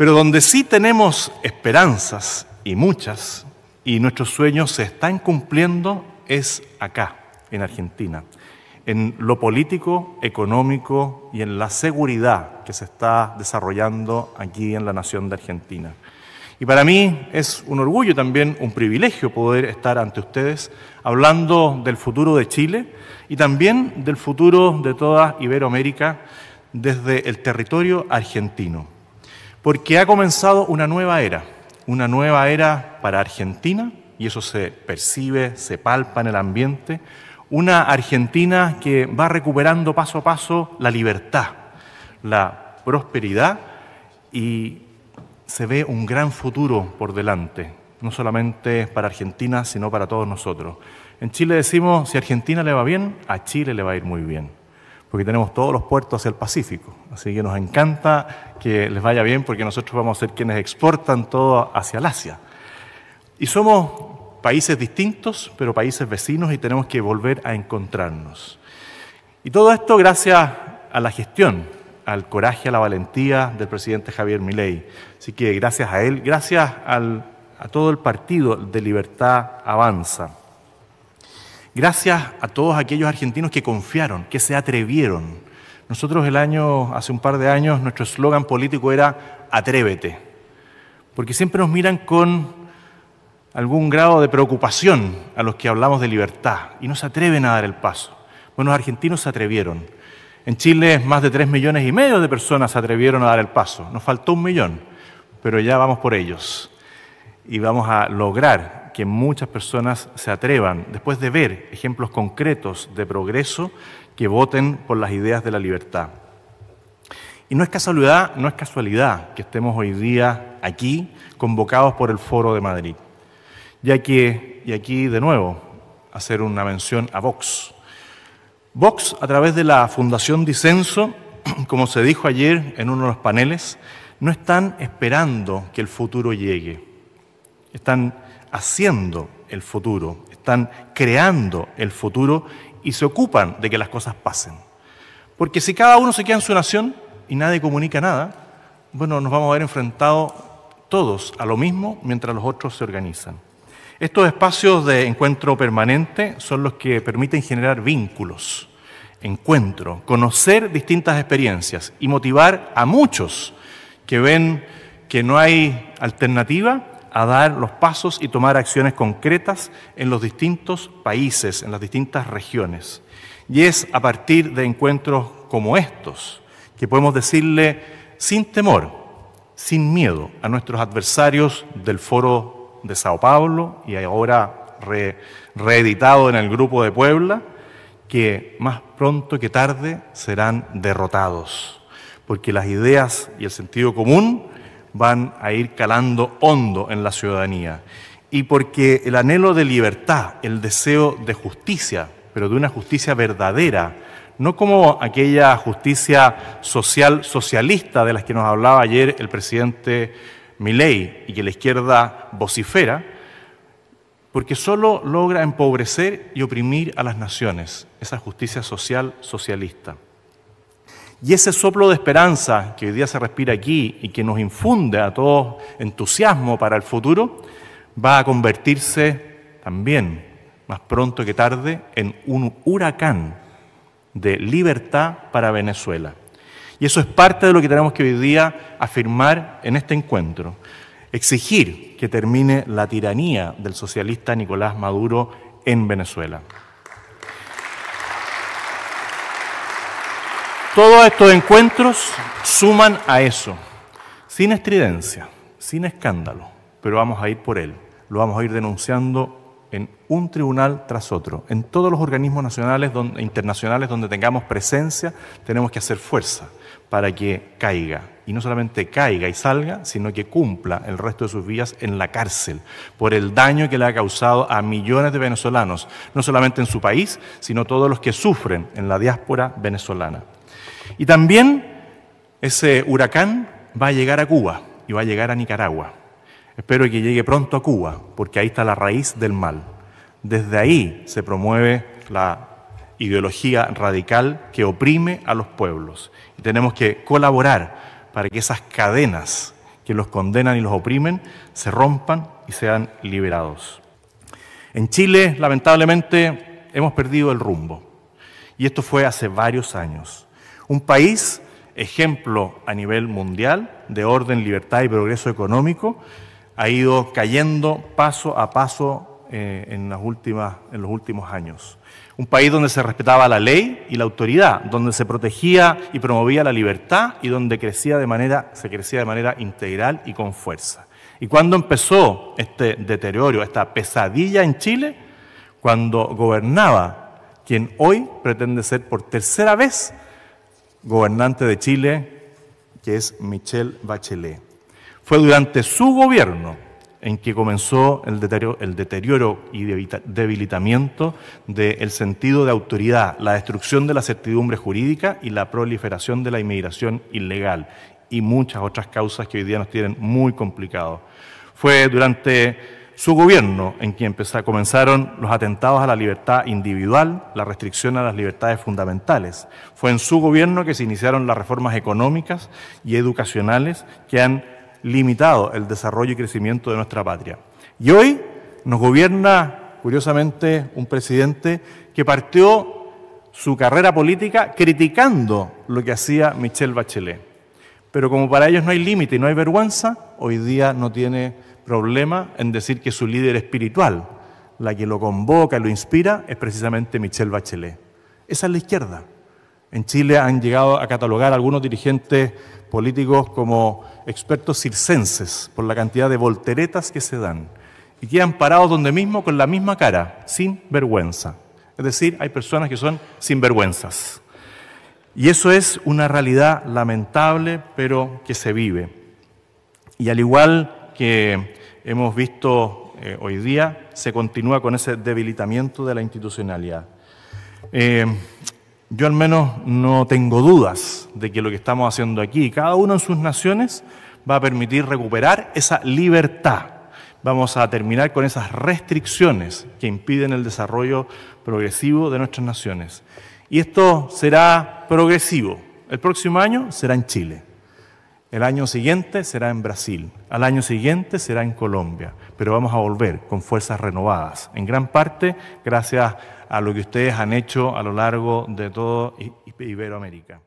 Pero donde sí tenemos esperanzas, y muchas, y nuestros sueños se están cumpliendo, es acá, en Argentina, en lo político, económico y en la seguridad que se está desarrollando aquí en la nación de Argentina. Y para mí es un orgullo también, un privilegio poder estar ante ustedes hablando del futuro de Chile y también del futuro de toda Iberoamérica desde el territorio argentino porque ha comenzado una nueva era, una nueva era para Argentina, y eso se percibe, se palpa en el ambiente, una Argentina que va recuperando paso a paso la libertad, la prosperidad y se ve un gran futuro por delante, no solamente para Argentina, sino para todos nosotros. En Chile decimos, si a Argentina le va bien, a Chile le va a ir muy bien porque tenemos todos los puertos hacia el Pacífico. Así que nos encanta que les vaya bien porque nosotros vamos a ser quienes exportan todo hacia el Asia. Y somos países distintos, pero países vecinos y tenemos que volver a encontrarnos. Y todo esto gracias a la gestión, al coraje, a la valentía del presidente Javier Milei. Así que gracias a él, gracias a todo el partido de Libertad Avanza. Gracias a todos aquellos argentinos que confiaron, que se atrevieron. Nosotros el año, hace un par de años, nuestro eslogan político era atrévete, porque siempre nos miran con algún grado de preocupación a los que hablamos de libertad y no se atreven a dar el paso. Bueno, los argentinos se atrevieron. En Chile más de 3 millones y medio de personas se atrevieron a dar el paso. Nos faltó un millón, pero ya vamos por ellos y vamos a lograr que muchas personas se atrevan, después de ver ejemplos concretos de progreso, que voten por las ideas de la libertad. Y no es casualidad, no es casualidad que estemos hoy día aquí convocados por el Foro de Madrid. Ya que, y aquí de nuevo, hacer una mención a Vox. Vox, a través de la Fundación Disenso, como se dijo ayer en uno de los paneles, no están esperando que el futuro llegue. Están haciendo el futuro, están creando el futuro y se ocupan de que las cosas pasen. Porque si cada uno se queda en su nación y nadie comunica nada, bueno, nos vamos a ver enfrentados todos a lo mismo mientras los otros se organizan. Estos espacios de encuentro permanente son los que permiten generar vínculos, encuentro, conocer distintas experiencias y motivar a muchos que ven que no hay alternativa a dar los pasos y tomar acciones concretas en los distintos países, en las distintas regiones. Y es a partir de encuentros como estos que podemos decirle sin temor, sin miedo a nuestros adversarios del foro de Sao Paulo y ahora reeditado en el grupo de Puebla, que más pronto que tarde serán derrotados, porque las ideas y el sentido común van a ir calando hondo en la ciudadanía. Y porque el anhelo de libertad, el deseo de justicia, pero de una justicia verdadera, no como aquella justicia social socialista de las que nos hablaba ayer el presidente Milei y que la izquierda vocifera, porque solo logra empobrecer y oprimir a las naciones, esa justicia social socialista. Y ese soplo de esperanza que hoy día se respira aquí y que nos infunde a todos entusiasmo para el futuro, va a convertirse también, más pronto que tarde, en un huracán de libertad para Venezuela. Y eso es parte de lo que tenemos que hoy día afirmar en este encuentro. Exigir que termine la tiranía del socialista Nicolás Maduro en Venezuela. Todos estos encuentros suman a eso, sin estridencia, sin escándalo, pero vamos a ir por él, lo vamos a ir denunciando en un tribunal tras otro. En todos los organismos nacionales e internacionales donde tengamos presencia, tenemos que hacer fuerza para que caiga. Y no solamente caiga y salga, sino que cumpla el resto de sus vías en la cárcel por el daño que le ha causado a millones de venezolanos, no solamente en su país, sino todos los que sufren en la diáspora venezolana. Y también ese huracán va a llegar a Cuba y va a llegar a Nicaragua. Espero que llegue pronto a Cuba, porque ahí está la raíz del mal. Desde ahí se promueve la ideología radical que oprime a los pueblos. Y tenemos que colaborar para que esas cadenas que los condenan y los oprimen se rompan y sean liberados. En Chile, lamentablemente, hemos perdido el rumbo. Y esto fue hace varios años. Un país ejemplo a nivel mundial de orden, libertad y progreso económico ha ido cayendo paso a paso eh, en, los últimos años. Un país donde se respetaba la ley y la autoridad, donde se protegía y promovía la libertad y donde crecía de manera, se crecía de manera integral y con fuerza. ¿Y cuándo empezó este deterioro, esta pesadilla en Chile? Cuando gobernaba quien hoy pretende ser por tercera vez gobernante de Chile, que es Michelle Bachelet. Fue durante su gobierno en que comenzó el deterioro, el deterioro y debilitamiento del sentido de autoridad, la destrucción de la certidumbre jurídica y la proliferación de la inmigración ilegal y muchas otras causas que hoy día nos tienen muy complicados. Fue durante su gobierno en quien comenzaron los atentados a la libertad individual, la restricción a las libertades fundamentales. Fue en su gobierno que se iniciaron las reformas económicas y educacionales que han limitado el desarrollo y crecimiento de nuestra patria. Y hoy nos gobierna, curiosamente, un presidente que partió su carrera política criticando lo que hacía Michel Bachelet. Pero como para ellos no hay límite y no hay vergüenza, hoy día no tiene problema en decir que su líder espiritual, la que lo convoca y lo inspira, es precisamente Michelle Bachelet. Esa es la izquierda. En Chile han llegado a catalogar a algunos dirigentes políticos como expertos circenses por la cantidad de volteretas que se dan y quedan parados donde mismo con la misma cara, sin vergüenza. Es decir, hay personas que son sin vergüenzas. Y eso es una realidad lamentable, pero que se vive. Y al igual que hemos visto eh, hoy día, se continúa con ese debilitamiento de la institucionalidad. Eh, yo al menos no tengo dudas de que lo que estamos haciendo aquí, cada uno en sus naciones, va a permitir recuperar esa libertad. Vamos a terminar con esas restricciones que impiden el desarrollo progresivo de nuestras naciones. Y esto será progresivo. El próximo año será en Chile. El año siguiente será en Brasil, al año siguiente será en Colombia, pero vamos a volver con fuerzas renovadas, en gran parte gracias a lo que ustedes han hecho a lo largo de todo Iberoamérica.